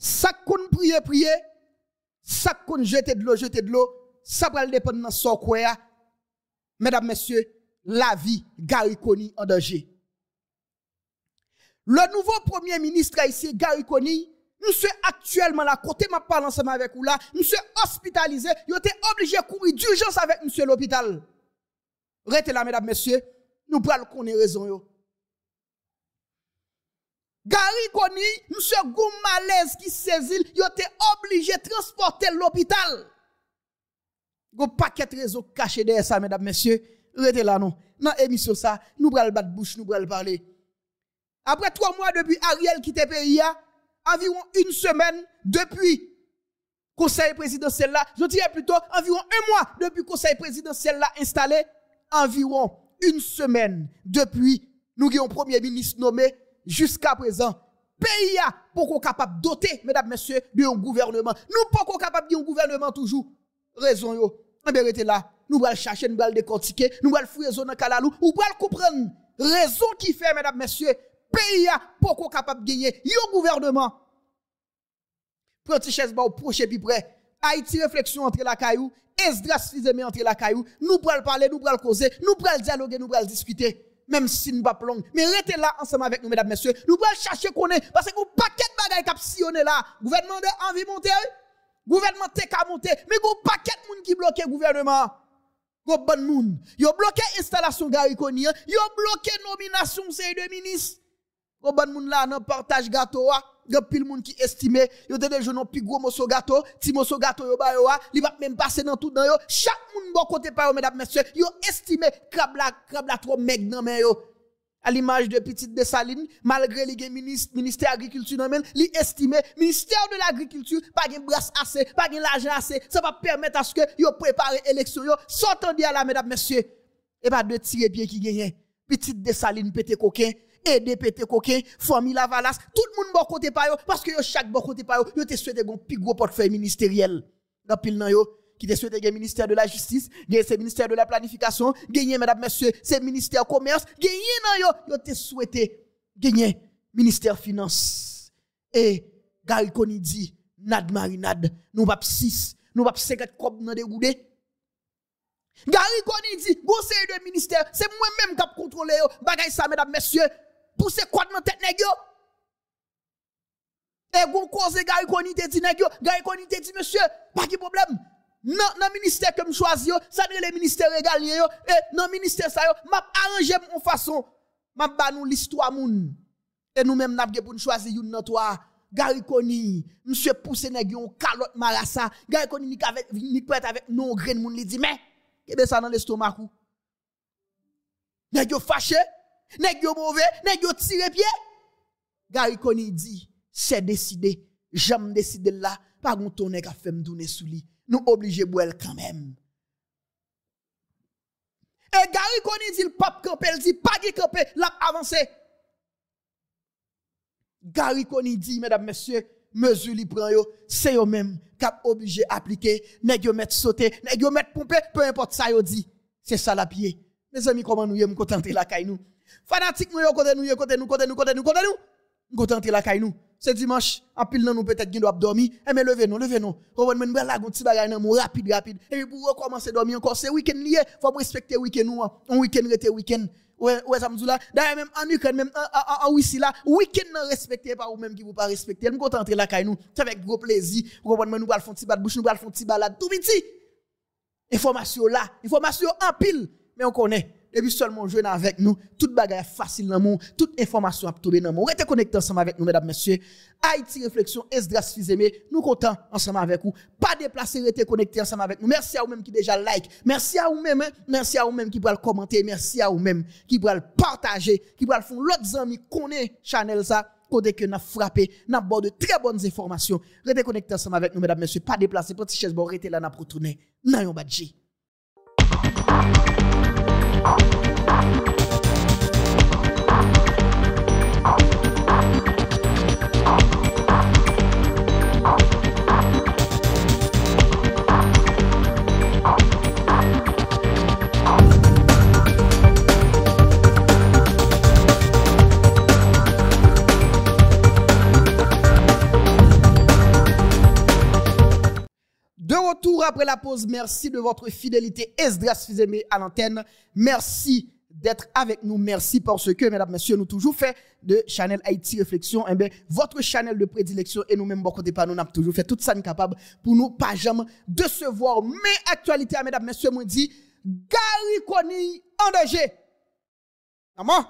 ça qu'on prier, prier, ça qu'on jeter de l'eau, jeter de l'eau, ça va dépendre de son Mesdames, messieurs, la vie, Gary en danger. Le nouveau premier ministre haïtien, Gary nous monsieur actuellement là, côté ma parle ensemble avec vous là, monsieur hospitalisé, il était obligé de courir d'urgence avec monsieur l'hôpital. Restez là, mesdames, messieurs, nous parlons qu'on raison. Gary Goni, monsieur Goum malaise qui saisit, il été obligé de transporter l'hôpital. Go paquet réseau caché derrière ça, mesdames, messieurs. Restez là, non. Dans l'émission, ça, nous prenons le la bouche, nous prenons parler. Après trois mois depuis Ariel qui était pays, environ une semaine depuis conseil présidentiel là, je dirais plutôt environ un mois depuis conseil présidentiel là installé, environ une semaine depuis nous avons un premier ministre nommé jusqu'à présent, pays a pas capable doter, mesdames, messieurs, un gouvernement. Nous pas capable un gouvernement toujours. Raison yo. Eh en vérité là, nous allons chercher, nous allons décortiquer, nous allons fouiller zone kalalou, nous allons comprendre. Raison qui fait, mesdames, messieurs, pays a pas capable de gagner un gouvernement. Prends chaise ba au proche puis près. Haïti réflexion entre la caillou, Esdras entre la caillou, nous allons parler, nous allons causer, nous allons dialoguer, nous allons discuter même si nous pas long. Mais restez là ensemble avec nous, mesdames, messieurs. Nous pouvons chercher qu'on est, parce que nous paquet de bagages qui sillonné là. Gouvernement de envie monter, gouvernement TK monter, mais nous paquet de monde qui le gouvernement. Go bon moun. Yo bloqué installation Vous yo bloqué nomination série de ministres. Go bon monde là, non partage gâteau. Ah a de monde qui estime yo a des ont plus gros de gâteau, petit morceau gâteau yo bah, yo ah, li va même passer dans tout dans yo. Chaque monde bon côté par yo mesdames messieurs, yo estime crabe la trop meg dans yo. À l'image de petite Dessaline, malgré les ministre ministère agriculture nan men, li estime ministère de l'agriculture pas gen brasse assez, pas gen l'argent assez, ça va permettre à ce que yo préparer élection yo, sans à la mesdames messieurs. Et pas de tirer pied qui gagnent. Petite Dessaline pété coquin aider pété coquin, famille Lavalas, tout le monde bon côté par parce que yo chaque bon côté par yo, yo te souhaité gon plus gros portefeuille ministériel. Dans pile nan yo, qui te souhaité le ministère de la justice, gagner c'est ministère de la planification, gagner mesdames messieurs, c'est ministère commerce, gagner nan yo, yo te souhaité gagner ministère finance. Et Gary Konidi, Nad Marinade, nous pas 6, nous pas 50 copes dans des goudé. Gary Koni vous de ministère, c'est moi-même qui contrôle, bagay ça, mesdames, messieurs. Pousse quoi dans tête nèg Et gon cause Gary Koni te dit nèg yo, Gary Koni te dit monsieur, pas qui problème. Non, non ministère que me yo. ça n'est le ministère régalien yo, et eh, non ministère ça yo, m'a arrangé mon façon, m'a ba nous l'histoire moun. Et nous même n'a pour nous choisir une nan toi. Gary Koni, monsieur pousse nèg yo calotte marassa, Gary Koni ni avec avec non grain moun li di. mais Kebe ça dans l'estomac ou? Nèg yo fâché nèg yo mauvais, nèg yo tire pied. Gary Koni dit, c'est décidé, j'aime décider là, pas contre, ton nèg a fait me tourner sous lui. Nous obligé boire quand même. Et Gary Koni dit, le pape campe, il dit, pas de campe, l'a avancé. Gary Koni dit, mesdames, messieurs, mesure li prend yo, c'est yo même cap obligé appliquer, nèg yo mettre sauter, nèg yo mettre pomper, peu importe ça yo dit. C'est ça la pied. Mes amis, comment nous y contentés la caille nous? Fanatique nous, côté nous, côté nous, côté nous, côté nous, côté nous. Nous côté la caille nous. C'est dimanche, en pile nous peut-être qu'il doit dormir. Eh mais levez nous, levez nous. Robin men bel la gon bagay nan rapide rapide. Et puis pour recommencer dormir encore, c'est week-end lié, faut respecter week-end nous. Hein. un week-end rete week-end. Ouais, ouais, ça me dit là. D'ailleurs, même en Ukraine, même en Russie là, week-end non respecté par ou même qui vous pas respecté. Nous content la caille nous. C'est avec gros plaisir. Vous comprenez, nous allons faire petit bouche, nous allons faire petit balade tout petit. Information là, information en pile, mais on connaît. Et puis seulement jeune avec nous, toute bagaille facile dans monde, toute information à trouver dans monde. Restez connectés ensemble avec nous mesdames messieurs. Haïti réflexion Esdras Fizeme, nous comptons ensemble avec vous. Pas déplacer, restez connectés ensemble avec nous. Merci à vous-même qui déjà like, merci à vous-même, hein. merci à vous-même qui pourra le commenter, merci à vous-même qui pourra le partager, qui pourra le faire l'autre ami connaît chanel ça côté que n'a frappé, n'a bord de très bonnes informations. Restez connectés ensemble avec nous mesdames messieurs, pas déplacer, petit chaise, restez là n'a tourner Nan yon badji. la pause. Merci de votre fidélité. Esdras Fizeme à l'antenne. Merci d'être avec nous. Merci parce que, mesdames, messieurs, nous toujours fait de Chanel Haïti Réflexion, eh votre Chanel de prédilection et nous même bon côté pas, nous avons toujours fait tout ça capable pour nous, pas jamais, de se voir. Mais actualité, mesdames, messieurs, moi dit, Gary Koni en danger. Maman,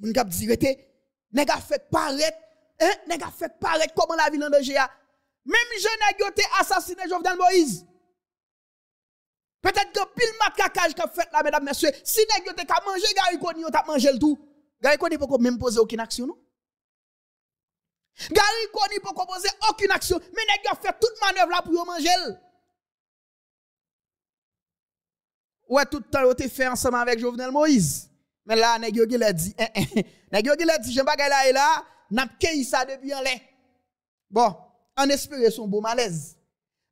mon gars dit, n'a fait paraître, hein, fait paraître comment la ville en danger a. Même jeune n'ai été assassiné Jovenel Moïse. Peut-être que pile matraquage ka fait là, mesdames, messieurs, si nèg yo te ka manje, gari Koni, yo t'a mangé le tout. Gari Koni pas même poser aucune action, non? Gari Koni pas poser aucune action, mais nèg yo fait toute manœuvre là pour yo manger Ouais, tout le temps, yo te fait ensemble avec Jovenel Moïse. Mais là, nèg yo a dit, eh, eh, Nèg yo a dit, je pas là et là, n'a pas ça depuis en l'air. Bon, en espérant son beau malaise.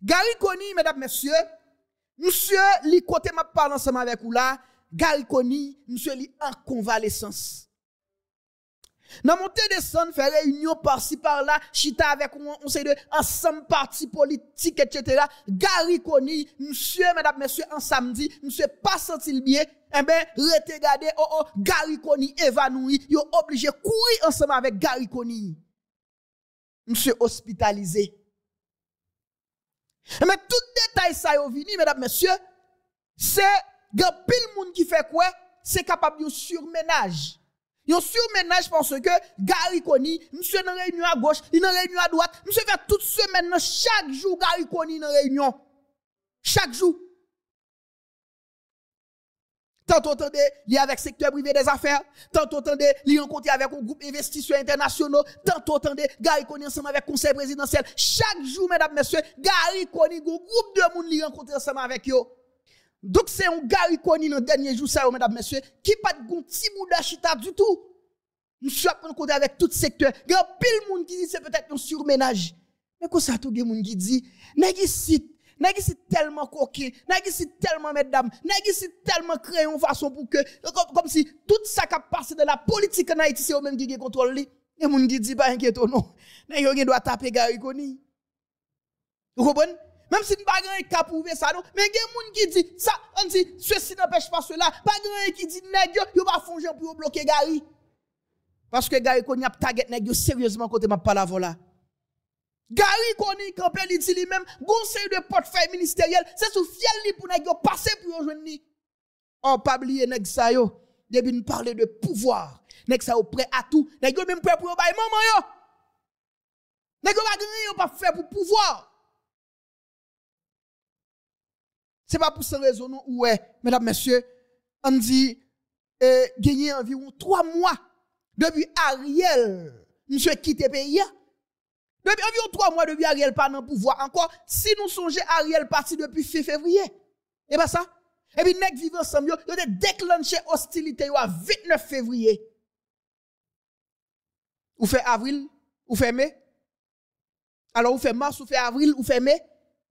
Gari Koni, mesdames, messieurs, Monsieur, li kote m'a parlé ensemble avec vous là, Galconi, monsieur li en convalescence. Dans montée descend, faire réunion par-ci par-là, chita avec on, sait de ensemble parti politique, etc. Gary monsieur, madame, monsieur en samedi, monsieur pas senti bien, eh ben, rete oh oh, Gary évanoui, yo obligé courir ensemble avec Gary Monsieur hospitalisé. Mais tout détail ça est venu, mesdames, messieurs, c'est grand pile monde qui fait quoi? C'est capable de surménage. Yon surménage parce que Gary Koni, monsieur dans réunion à gauche, il dans réunion à droite, monsieur fait toute semaine, chaque jour Gary Koni dans réunion. Chaque jour. Tantôt, entendez il est avec secteur privé des affaires. Tantôt, lié il rencontré avec un groupe d'investisseurs internationaux. Tantôt, entendez Gary connaît ensemble avec conseil présidentiel. Chaque jour, mesdames, messieurs, Gary koni un groupe de monde qui rencontre ensemble avec eux. Donc, c'est un Gary qui dans le dernier jour, ça, mesdames, messieurs, qui pas de petit bout d'achita du tout. Monsieur a rencontré avec tout secteur. Il y a pile monde qui dit c'est peut-être un surménage. Mais que ça, tout le monde qui dit, n'est-ce nèg ici tellement coquin, nèg ici tellement mesdames, nèg ici tellement créé en façon pour que comme, si tout ça qui passé de la politique en Haïti c'est eux même qui contrôle li. Et moun qui disent pas inquiète non. Nèg yo doivent taper Gary Koni. Vous comprenez même si nous pas grand pas prouver ça non, mais il y a moun qui disent ça, on dit ceci n'empêche pas cela, pas grand qui dit nèg yo, yo pas fonger pour bloquer Gary. Parce que Gary Koni a target nèg yo sérieusement côté m'a pas voilà. Gary Konik, campé, il dit lui-même, conseil de portefeuille ministériel, c'est sous fiel li pour n'a passer pour yon ni. On oh, pas oublier nèg sa yo, depuis nous parler de pouvoir, nèg ça yo prêt à tout, nèg même prêt pour bail maman yo. Nèg pas faire pour pouvoir. C'est pas pour ça, raison non, ouais, mesdames messieurs, on dit eh, gagner environ trois mois depuis Ariel, monsieur quitte pays. Depuis environ trois mois, depuis Ariel pas dans le pouvoir encore, si nous songeons Ariel parti depuis fin février, et pas ça? Et puis, nous vivons ensemble, nous avons déclenché hostilité à 29 février. Ou fait avril, ou fait mai. Alors, ou fait mars, ou fait avril, ou fait mai.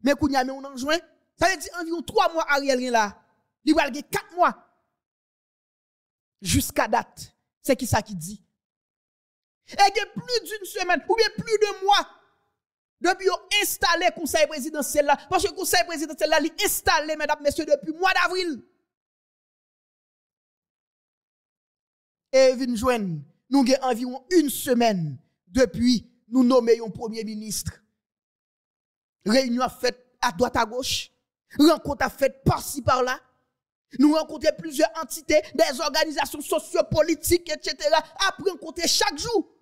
Mais qu'on y a en juin. Ça veut dire environ trois mois Ariel là. Il va 4 quatre mois. Jusqu'à date. C'est qui ça qui dit? Et il y a plus d'une semaine, ou bien plus de mois, depuis ont installé le conseil présidentiel là. Parce que le conseil présidentiel là, il installé, mesdames, messieurs, depuis le mois d'avril. Et il joindre, nous avons environ une semaine depuis nous nommer un premier ministre. Réunion a à droite à gauche. Rencontre a fait par-ci par-là. Nous rencontrons plusieurs entités, des organisations sociopolitiques, etc. Après rencontrer chaque jour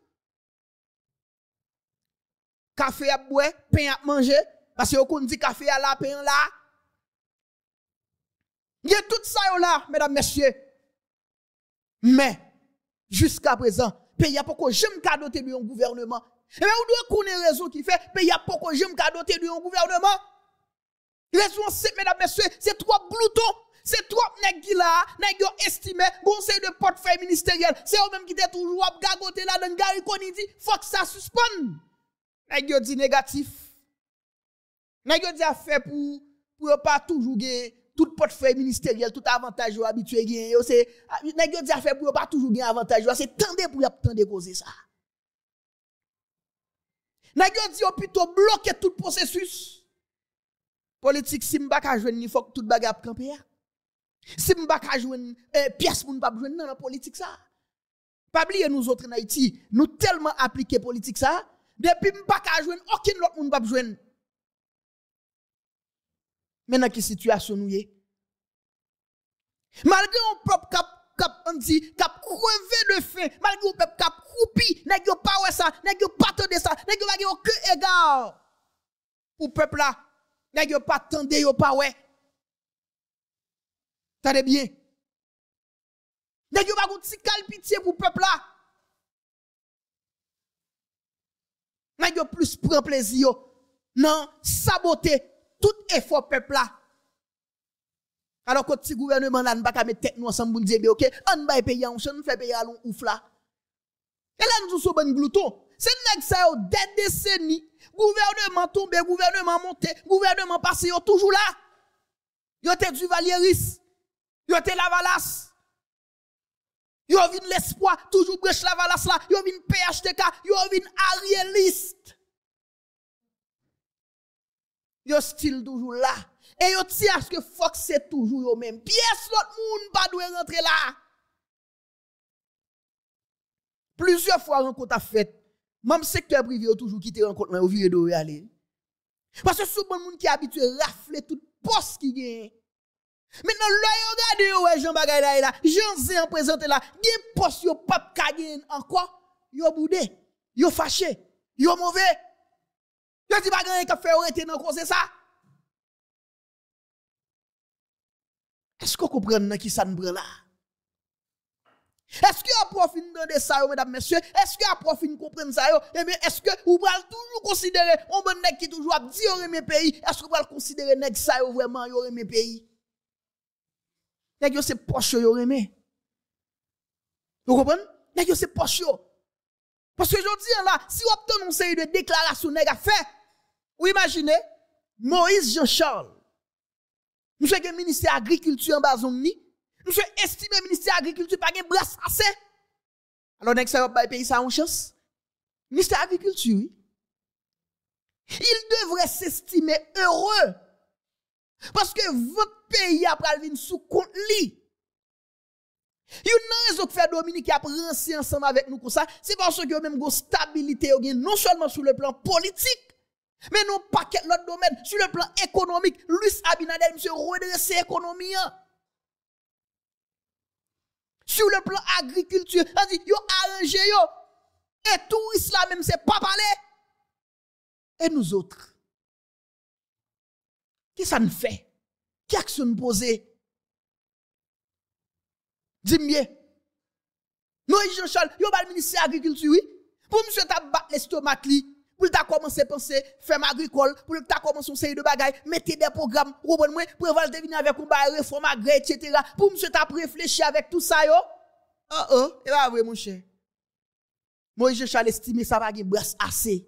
café à boire, pain à manger, parce que vous dit café à la, pain là. Il y a tout ça là, mesdames, messieurs. Mais, jusqu'à présent, pays a pourquoi j'aime cadeau de un gouvernement. Et eh bien, on doit connaître raison qui fait, pays a pourquoi j'aime cadeau de un gouvernement. Raison, c'est, mesdames, messieurs, c'est trois gloutons. C'est trois nèg qui là, nèg estimé, conseil de portefeuille ministériel. C'est eux même qui étaient toujours à gagoter là dans Gary dit faut que ça suspende nèg yo di négatif. Nèg yo di a fait pour pour pas toujours gagner tout portefeuille ministériel, tout avantage habitué gagner yo c'est nèg yo di a fait pour pas toujours gagner avantage, c'est tendez pour y tendez causer ça. Nèg yo di yo plutôt bloquer tout processus. Politique si m'ba ka joindre ni faut que tout bagarre camper. Si m'ba ka joindre eh, pièce pour pas joindre dans la politique ça. Pas oublier nous autres en Haïti, nous tellement appliquer politique ça depuis que je ne pas jouer, aucun autre monde ne peut jouer. Mais dans quelle situation nous sommes Malgré un peuple cap cap on dit cap crevé de faim, malgré un peuple cap croupi, nèg pas pas ça, nèg yo pas de ça, nèg yo pas aucun égard pour peuple là. Nèg pas tendre yo pas ouais. T'as bien. Nèg yo pas petit calpitié pour peuple là. N'a yo plus prend plaisir non saboter tout effort peuple Alors que le gouvernement là, pas mettre tête nous ensemble pour dire OK, on va payer on ne fait payer à ouf là. Et là nous sommes bon glouton. C'est nèg ça des décennies, gouvernement tombé, gouvernement monté, gouvernement passé, est toujours là. Il était Duvalieris, Il était Lavalas, Yo vin l'espoir, toujours brèche la valasse là, yo vin PHTK, yo vin arieliste. Yo style toujours là. Et yo ce que Fox c'est toujours yo même. Pièce l'autre monde pas doit rentrer là. Plusieurs fois rencontre a fait. Même secteur privé yo toujours quitté rencontre là, yo viré de aller. Parce que souvent monde qui habitué rafler toute poste qui gagne. Maintenant, là, yoga de ouais, Jean Bagay là, Jean Zé en présenté là, bien poste, yo pap kagen encore, yo boudé, yo fâché, yo mauvais. Yo dit bagay qui fait arrêter dans cause ça. Est-ce qu'on comprend nan qui ça ne prend là? Est-ce que vous profité de ça, mesdames, messieurs? Est-ce que vous de comprendre ça? Eh bien, est-ce que vous pouvez toujours considérer un bon nègre qui toujours dit mes pays? Est-ce que vous pouvez considérer nègre ça vraiment mes pays? Nèg yo c'est poche yo remé. Vous comprenez Nèg yo c'est poche yo. Parce que je dis là, si on obtient une série de déclarations nèg a fait, vous imaginez Moïse Jean-Charles. Monsieur le ministère l'agriculture en bas ni, monsieur estimé ministère l'agriculture pas gain bras assez. Alors nèg ça va pays ça en chance. Ministère agriculture. Il devrait s'estimer heureux parce que votre pays a pris sous compte li. Vous nan raison que fait Dominique a pris ensemble avec nous comme ça, c'est parce que même une stabilité non seulement sur le plan politique, mais non pas que l'autre domaine, sur le plan économique, Luis Abinadel monsieur redresser l'économie. Hein. Sur le plan agriculture, vous dit yo arrangé yo. Et tout là même c'est pas parler. Et nous autres qui ça nous fait Qui action nous pose Dis-moi. Moïse Jean-Charles, il pas le ministère de l'Agriculture, oui. Pour monsieur t'a battu l'estomac, pour t'a commencé à penser, ferme agricole, pour t'a commencé une série de bagailles, mettez des programmes, pour de devenir avec un réforme agraire, etc. Pour monsieur t'a réfléchir avec tout ça, yo. Oh oh, et pas vrai, mon cher. Moïse Jean-Charles que ça va être assez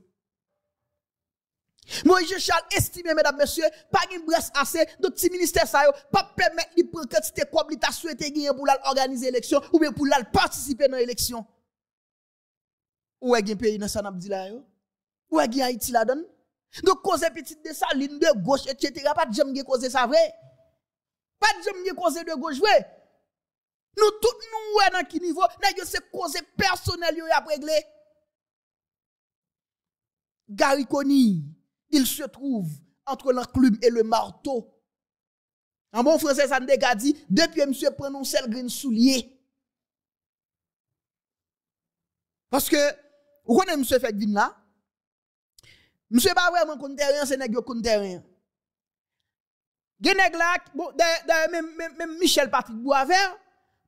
je Charles estimé, mesdames, messieurs, pas une brasse assez, donc si ministère ça, pas permettre de prendre quantité comme l'État souhaité gagner pour l'organiser l'élection ou bien pour participer dans l'élection. Ou est-ce pays dans ça, n'a dit là, Ou est-ce Haïti la donne? Donc, cause petite de ça, ligne de gauche, etc., pas de jamais cause ça vrai. Pas de jamais cause de gauche vrai. Nous tout nous, ouais, dans qui niveau, nous c'est cause personnelle, yo, a régler. Gariconi il se trouve entre club et le marteau. En ah bon français, ça ne dit, depuis monsieur prononcer le green soulier. Parce que, vous connaissez monsieur fait là? Monsieur pas vraiment compte rien, c'est nèg yo compte rien. là, même, Michel Patrick Boisvert,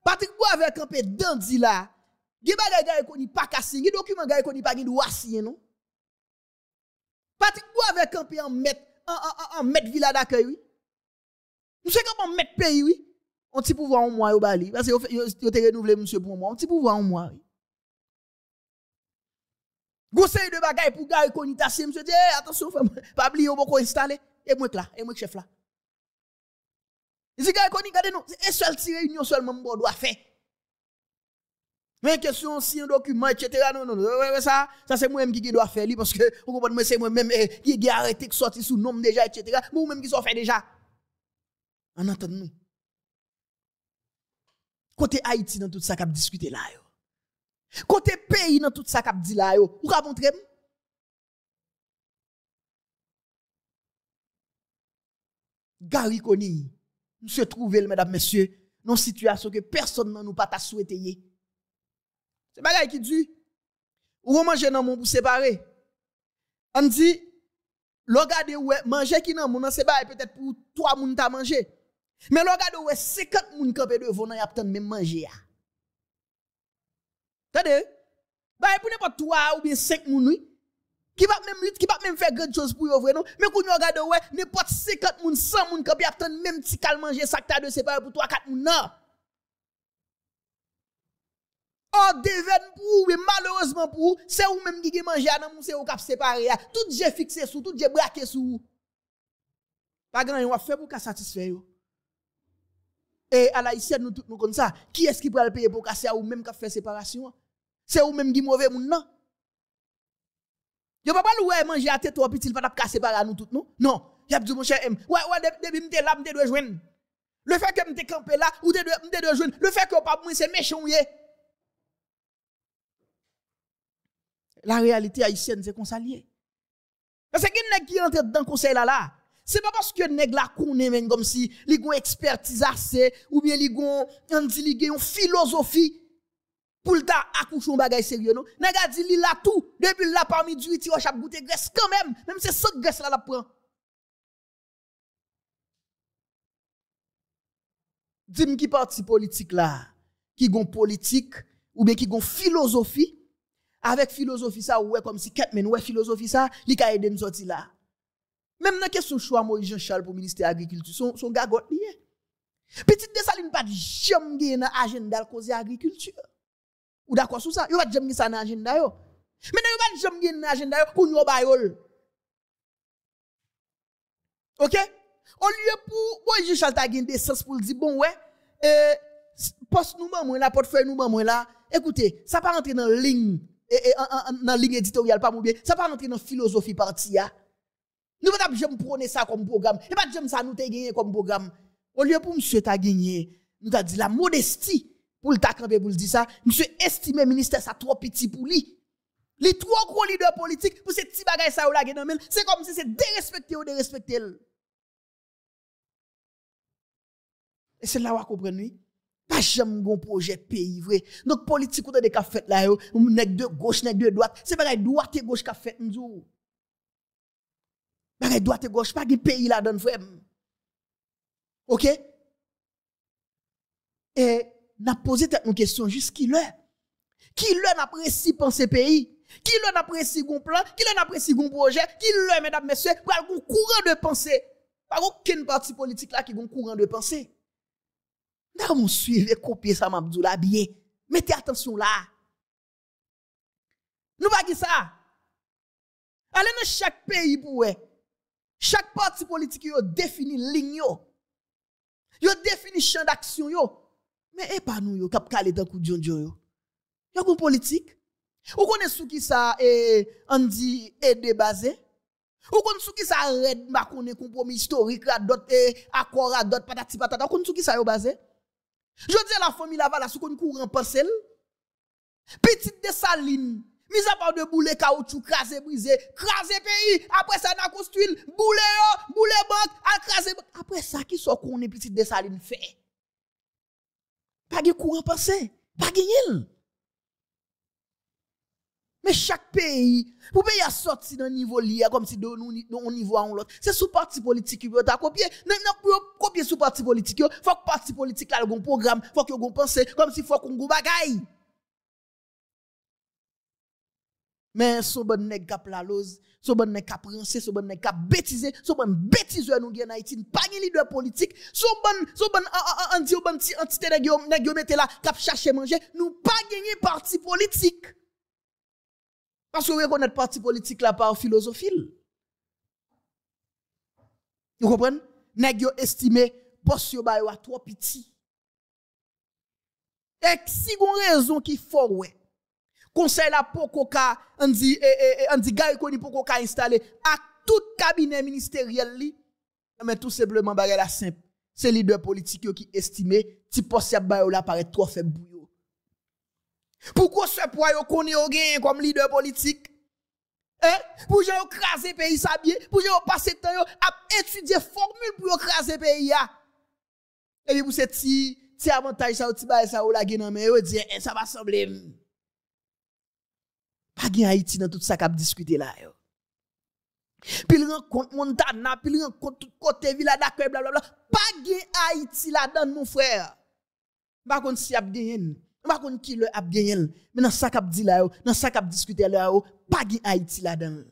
Patrick Boisvert campé dandy là. Gen qui qui connaît pas cassé, gen document qui koni pas gen non? Pati kwa ve kampi an met, an met vila da kèy wè? Mwen se kamp an met pèy wè, an ti pou vwa an mwari wè bali. Pase yo te renouvle mwen se pou mwari, an ti pou vwa an mwari. Gose yon de bagay pou gare koni tasye, mwen se te, hey, atensyon, pabli yon bon koni stanle, e mwen k la, e mwen k chef la. Zi gare koni gade nou, e sol ti reynyon sol mwen mwen do a fey. Mais question si un document, etc. Non, non, non, ça, ça c'est moi-même qui dois faire, parce que, vous comprenez, c'est moi-même eh, qui ai arrêté, qui sortir sous nom déjà, etc. moi vous-même qui sont fait déjà. En attendant nous Côté Haïti dans tout ça qu'a discuté là, Côté pays dans tout ça qu'a dit là, yo. Vous montrer Gary Koni, nous se trouvons, mesdames, messieurs, dans une situation que personne ne nous pas souhaité. C'est bagay qui dit, ou mange dans mon pour séparer. On dit, l'ogade ou manger qui nan mon, c'est bagay peut-être pour trois moun ta manger. Mais gade ou 50 moun campé devant nan y a même manger. Ah. Tade, bagay pour n'importe trois ou bien cinq moun, oui qui va même lutte, qui va même faire grande chose pour y ouvrir, non? Mais quand on gade ouais, n'importe 50 moun, 100 moun, qui attendent même si calme manger, ça que sac de séparer pour 3-4 moun, non? Oh, deven pour vous, mais malheureusement pour vous, c'est vous même qui mangez à nous, c'est ou avez séparé. Tout j'ai fixé sous, tout j'ai braqué sous. Pas grand yon fait pour ka satisfaire Et à la haïtienne, nous tous nous comme ça. Qui est-ce qui peut le payer pour casser ou même qui fait séparation? C'est ou même qui mauvais moun non? Yo pas nous manger à tête ou petit, il va casser par nous tous nous? Non. Y'a dit Ouais, ouais, depuis là, Le fait que m'te campé là, ou m'te Le fait que pas moun c'est méchant, vous La réalité haïtienne, c'est qu'on s'allie. Parce que les qui entre dans le conseil là, là, c'est pas parce que nèg la connaît même comme si li gon expertise assez ou bien li gon on philosophie pour le ta accoucher un bagage sérieux non nèg a dit li la tout depuis là parmi du ti chap goûter graisse quand même même c'est ça graisse là la prend Dites-moi qui parti politique là qui gon politique ou bien qui gon philosophie avec philosophie ça, ouais, comme si quelqu'un, ouais, philosophie ça, il a aidé nous sortir là. Même dans la question choix, Moïse Jean-Charles pour le ministère de l'Agriculture, son, son gars lié. Petite Dessaline pas jamais gagner dans l'agenda de cause agriculture. Ou d'accord sur ça? Yo pas jamais ça dans l'agenda yo. Mais yo pas jamais gagner dans l'agenda yo, nous bah, yo OK? Au lieu pour Moïse Jean-Charles ta des sens pour dire bon ouais, euh, poste nous maman la, portefeuille nous maman là. Écoutez, ça pas rentrer dans ligne et, en ligne éditoriale pas bien ça pas rentrer dans philosophie partie hein. nous pas prendre ça comme programme et pas j'aime ça nous t'ai gagné comme programme au lieu pour monsieur t'a gagné nous avons dit la modestie pour le camper pour le dire ça monsieur estimé ministère ça trop petit pour lui les trois gros leaders politiques pour ces petits bagages ça là c'est comme si c'est dérespecté ou dérespecter et c'est là où on comprend pas jamais bon projet pays vrai donc politique ou de qu'a fait là yo nèg de gauche nèg de droite c'est pas droite et gauche ont fait nous pas droite et gauche pas qui pays là le frère OK et n'a posé tête une question juste qui l'est qui l'est n'apprécie penser pays qui l'est n'apprécie gon plan qui l'est n'apprécie gon projet qui l'est mesdames messieurs pour un courant de pensée pas aucune parti politique là qui gon courant de pensée Nan moun suive kopye sa mabdou la biye. attention là. Nous Nous qui ça? ça. dans dans pays pour vous. Chaque parti politique, yo définit ligne yo. Yo défini champ d'action, yo. Mais et pas nous yo cap kale dans coup djon djon yo. Yo kon politique? Ou konen sou ki ça? et on dit e debaze. Ou kon sou ki ça red ma konen compromis historique la dot accord e, akora dot patati patata. Ou konen sou ki sa yo basé. Je dis à la famille là sous qu'on courant en parcelle. Petite dessaline, mis à part de boulet, caoutchouc, crasé, brisé, crasé pays. Après ça, on a construit, boulet, oh, boulet banque, à Après ça, qui soit qu'on est petite salines fait? Pas de courant passé, pas gagner chaque pays, pour y a sortir d'un niveau lié, comme si nous, on niveau à l'autre. C'est sous parti politique qui t'a copié. Non, non, copier sous parti politique, faut que parti politique ait le programme, faut que comme si faut qu'on go bagaille. Mais bon la lose, bon bon bêtiseur nous gen Haïti, pas gen leader politique, son bon son bon anti bon entité là chercher manger, nous pas gagner parti politique. Parce que vous reconnaissez parti politique là par philosophile. Vous comprenez? Nèg yo estimé boss yo ba est trop petit. Et si avez raison qui fort ouais. Conseil la poko ka on dit eh, eh, eh dit installer à tout cabinet ministériel li. Mais tout simplement bagay la simple. C'est leader politique qui estimé ti poste ba trop faible. Pourquoi ce poids yo connaît gen comme leader politique Hein Pour gens craser pays sa bien, pour gens passer temps yon à étudier formule pour craser pays Et puis pour ce petit avantage ça petit bail ça ou la gain mais yo dit eh, ça va sembler pas gen Haïti dans tout ça kap discuter là yon. Pile rencontre Montana, puis rencontre tout côté Villa d'accueil blablabla. Pas gen Haïti là-dedans mon frère. Par contre si y a je ne sais pas qui le a gagné. Mais dans ça a dit là, dans ça qu'a discuté là, pas de Haïti là-dedans.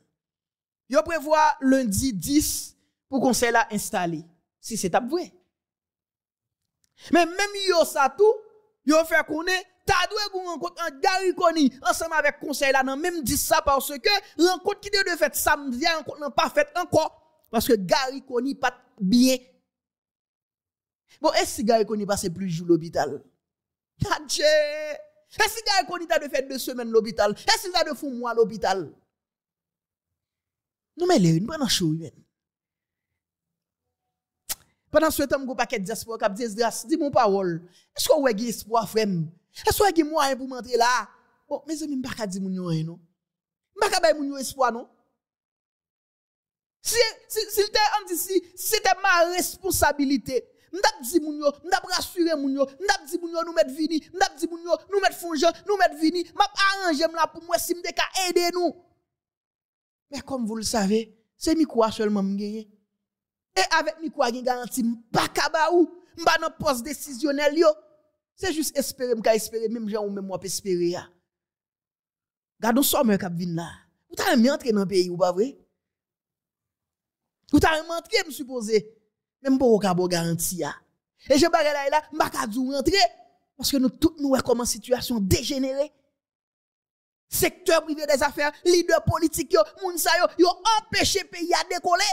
Yo prévoit lundi 10 pour conseil là installé. Si c'est vrai. Mais même yo ça tout, yo fait connaître ta doué rencontre en Gary Koni ensemble avec conseil là non même dit ça parce que rencontre qui devait faire samedi rencontre n'a pas fait encore parce que Gary n'est pas bien. Bon, est-ce que Gary Koni passe plus jour l'hôpital? Est-ce qu'il y a un de faire deux semaines à l'hôpital? Est-ce qu'il y a de fou mois l'hôpital? Non, mais les une bonne Pendant ce temps, je paquet pas dit dis mon parole. Est-ce qu'on a eu espoir, Est-ce qu'on eu moyen hein, pour là? Bon, je ne pas non? Je ne pas espoir, non? Si, si, si, si, si c'était ma responsabilité, M'dap di moun yo, m'dap rassurer moun yo, m'dap di moun yo nous mette vini, m'dap di moun yo nous mette fonjan, nous mette vini, m'a arranger m'la pour moi si m'de ka aider nous. Mais comme vous le savez, c'est mi Mikoa seulement m'gagner. Et avec mi gen garanti m'pa kaba ou, m'ba nan poste décisionnel yo. C'est juste espérer m'ka espérer même gens ou même moi espérer ya. Gardons somme k'ap vin là. Ou ta mis dans pays ou pas vrai? Ou ta rentré me supposer même ah. pas au garantie et je barre là là m'pas dou rentrer parce que nous tous nous en situation dégénérée secteur privé des affaires leader politique yo moun sa yo yo empêché pays à décoller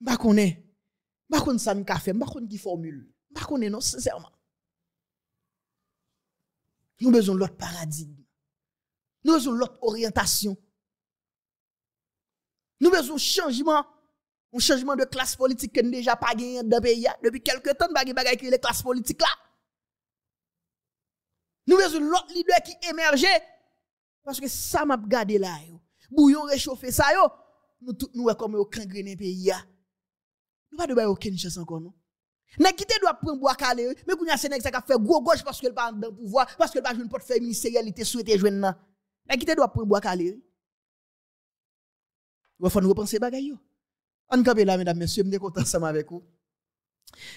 m'a connais m'a connais ça m'ka fait m'a connais qui formule m'a connais non sincèrement nous besoin de l'autre paradigme nous besoin l'autre orientation nous besoin un changement. Un changement de classe politique qui n'est déjà pas gagné dans le pays. Depuis quelques temps, nous pas qui les classes politiques là. Nous avons l'autre leader qui émergeait. Parce que ça m'a gardé là. Yo. Bouillon réchauffé ça. Yo. Nous tous nous comme dans le pays. Nous n'avons pas aucune chance encore. Nous N'a quitté doit prendre bois calé, mais nous a ça a fait gros gauche parce qu'elle pas dans pouvoir, parce qu'elle pas de une portefeuille ministériel, il était souhaité jouer Nous N'a quitté doit prendre bois calé faut nous repenser bagaille. en cas là, mesdames, messieurs, je suis content de avec vous.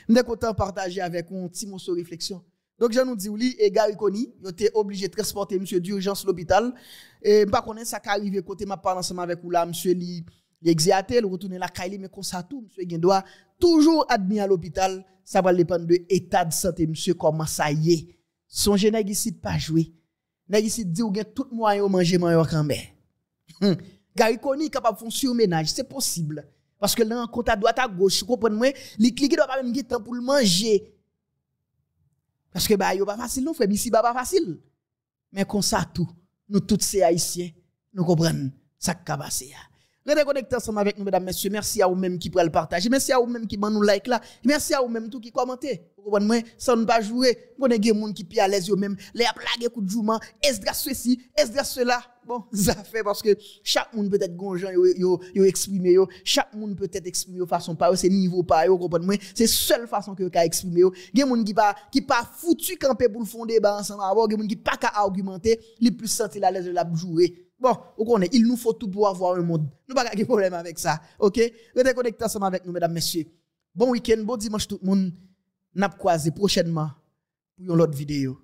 Je suis content de partager avec vous un petit mot sur réflexion. Donc, je nous dis, oui, et Gary Koni, il était obligé de transporter monsieur d'urgence l'hôpital. Et je ne connais pas ça qui arrive côté ma parle ensemble avec vous là, monsieur Li, l'exiaté, le retourner la Kaili, mais comme ça tout, monsieur doit toujours admis à l'hôpital. Ça va dépendre de l'état de santé, monsieur, comment ça y est. Songez, nest pas jouer. N'est-ce pas dire, tout moyen manger, manger quand même. Hum. Gary capable de faire au ménage, c'est possible. Parce que là, compte à droite, à gauche, vous comprenez, les clics doivent pas même être temps pour le manger. Parce que, bah, a pas facile, non, frère, ici, bah, pas facile. Mais comme ça, tout, nous tous, ces haïtiens, nous comprenons ça qui a hein. Restez connectés ensemble avec nous, mesdames, messieurs. Merci à vous-même qui prenez le partage. Merci à vous-même qui ban nous like là. Merci à vous-même tout qui commentez. Vous comprenez Sans ne pas jouer. Vous avez des gens qui sont à l'aise vous-même. Les plagues coup de jouement. que ceci, esdras cela. Bon, ça fait parce que chaque monde peut être gonjan, yo, yo, exprimer, yo. Chaque monde peut être exprimé de façon pas, c'est niveau pas, vous comprenez C'est la seule façon que vous exprimer yo. Des gens qui pas, qui pas foutu camper pour le fond débat ensemble. Des gens qui pas qu'à argumenter. Les plus sentis à l'aise de la jouer. Bon, vous connaissez, il nous faut tout pour avoir un monde. Nous n'avons pas de problème avec ça. OK? Restez connectés ensemble avec nous, mesdames, messieurs. Bon week-end, bon dimanche tout le monde. Nous croisé prochainement pour une autre vidéo.